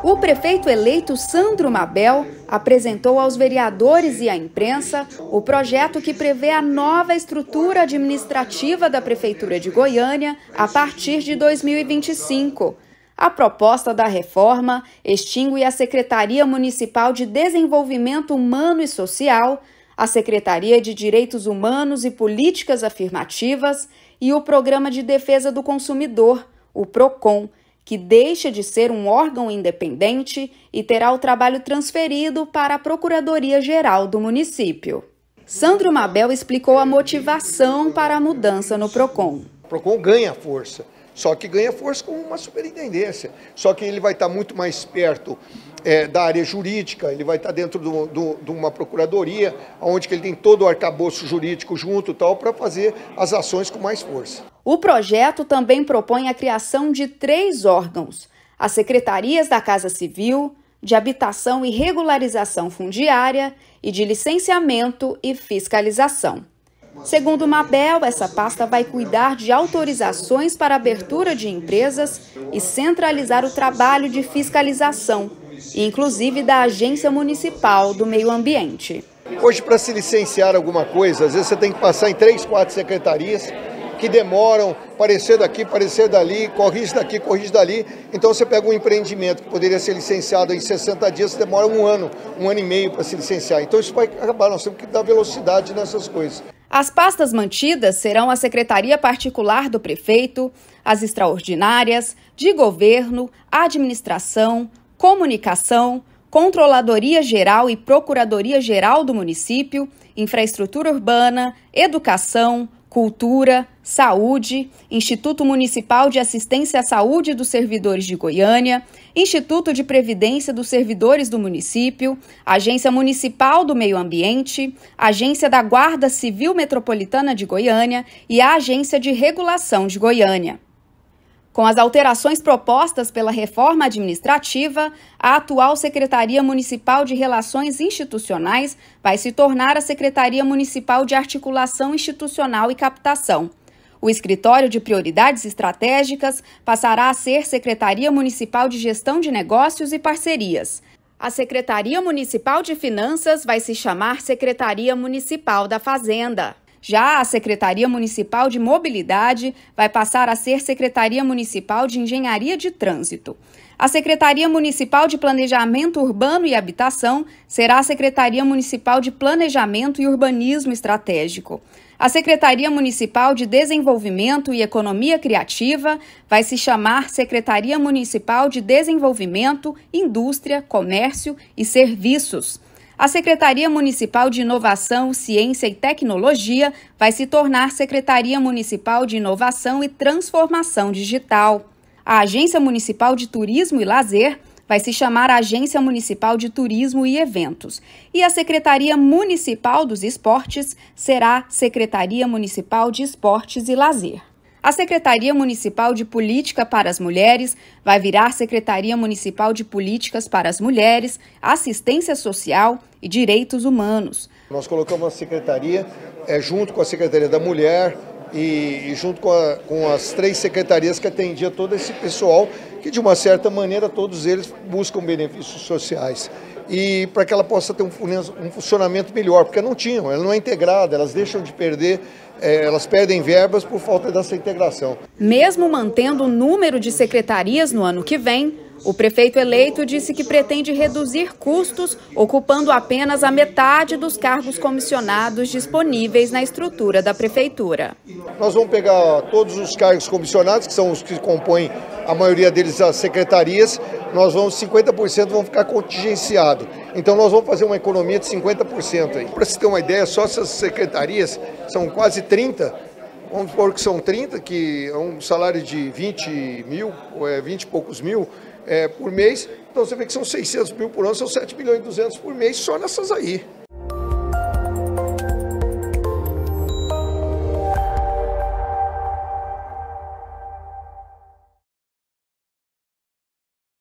O prefeito eleito Sandro Mabel apresentou aos vereadores e à imprensa o projeto que prevê a nova estrutura administrativa da Prefeitura de Goiânia a partir de 2025. A proposta da reforma extingue a Secretaria Municipal de Desenvolvimento Humano e Social, a Secretaria de Direitos Humanos e Políticas Afirmativas e o Programa de Defesa do Consumidor, o PROCON que deixa de ser um órgão independente e terá o trabalho transferido para a Procuradoria-Geral do município. Sandro Mabel explicou a motivação para a mudança no PROCON. O PROCON ganha força, só que ganha força com uma superintendência. Só que ele vai estar muito mais perto é, da área jurídica, ele vai estar dentro do, do, de uma procuradoria, onde ele tem todo o arcabouço jurídico junto tal, para fazer as ações com mais força. O projeto também propõe a criação de três órgãos: as secretarias da Casa Civil, de Habitação e Regularização Fundiária e de Licenciamento e Fiscalização. Segundo Mabel, essa pasta vai cuidar de autorizações para abertura de empresas e centralizar o trabalho de fiscalização, inclusive da Agência Municipal do Meio Ambiente. Hoje, para se licenciar alguma coisa, às vezes você tem que passar em três, quatro secretarias que demoram, parecer daqui, parecer dali, corrige daqui, corrige dali. Então você pega um empreendimento que poderia ser licenciado em 60 dias, demora um ano, um ano e meio para se licenciar. Então isso vai acabar, nós temos que dar velocidade nessas coisas. As pastas mantidas serão a Secretaria Particular do Prefeito, as extraordinárias, de governo, administração, comunicação, Controladoria Geral e Procuradoria Geral do Município, Infraestrutura Urbana, Educação, Cultura, Saúde, Instituto Municipal de Assistência à Saúde dos Servidores de Goiânia, Instituto de Previdência dos Servidores do Município, Agência Municipal do Meio Ambiente, Agência da Guarda Civil Metropolitana de Goiânia e a Agência de Regulação de Goiânia. Com as alterações propostas pela reforma administrativa, a atual Secretaria Municipal de Relações Institucionais vai se tornar a Secretaria Municipal de Articulação Institucional e Captação. O Escritório de Prioridades Estratégicas passará a ser Secretaria Municipal de Gestão de Negócios e Parcerias. A Secretaria Municipal de Finanças vai se chamar Secretaria Municipal da Fazenda. Já a Secretaria Municipal de Mobilidade vai passar a ser Secretaria Municipal de Engenharia de Trânsito. A Secretaria Municipal de Planejamento Urbano e Habitação será a Secretaria Municipal de Planejamento e Urbanismo Estratégico. A Secretaria Municipal de Desenvolvimento e Economia Criativa vai se chamar Secretaria Municipal de Desenvolvimento, Indústria, Comércio e Serviços. A Secretaria Municipal de Inovação, Ciência e Tecnologia vai se tornar Secretaria Municipal de Inovação e Transformação Digital. A Agência Municipal de Turismo e Lazer vai se chamar Agência Municipal de Turismo e Eventos, e a Secretaria Municipal dos Esportes será Secretaria Municipal de Esportes e Lazer. A Secretaria Municipal de Política para as Mulheres vai virar Secretaria Municipal de Políticas para as Mulheres, Assistência Social e Direitos Humanos. Nós colocamos a secretaria é, junto com a Secretaria da Mulher, e, e junto com, a, com as três secretarias que atendia todo esse pessoal, que de uma certa maneira todos eles buscam benefícios sociais e para que ela possa ter um, um, funcionamento melhor, porque não tinham, ela não é integrada, elas deixam de perder, é, elas perdem verbas por falta dessa integração. Mesmo mantendo o número de secretarias no ano que vem, o prefeito eleito disse que pretende reduzir custos, ocupando apenas a metade dos cargos comissionados disponíveis na estrutura da prefeitura. Nós vamos pegar todos os cargos comissionados, que são os que compõem a maioria deles as secretarias, nós vamos 50% vão ficar contingenciado. Então nós vamos fazer uma economia de 50% aí. Para você ter uma ideia, só essas secretarias são quase 30 vamos supor que são 30, que é um salário de 20 mil, é, 20 e poucos mil é, por mês, então você vê que são 600 mil por ano, são 7 milhões e 200 por mês só nessas aí.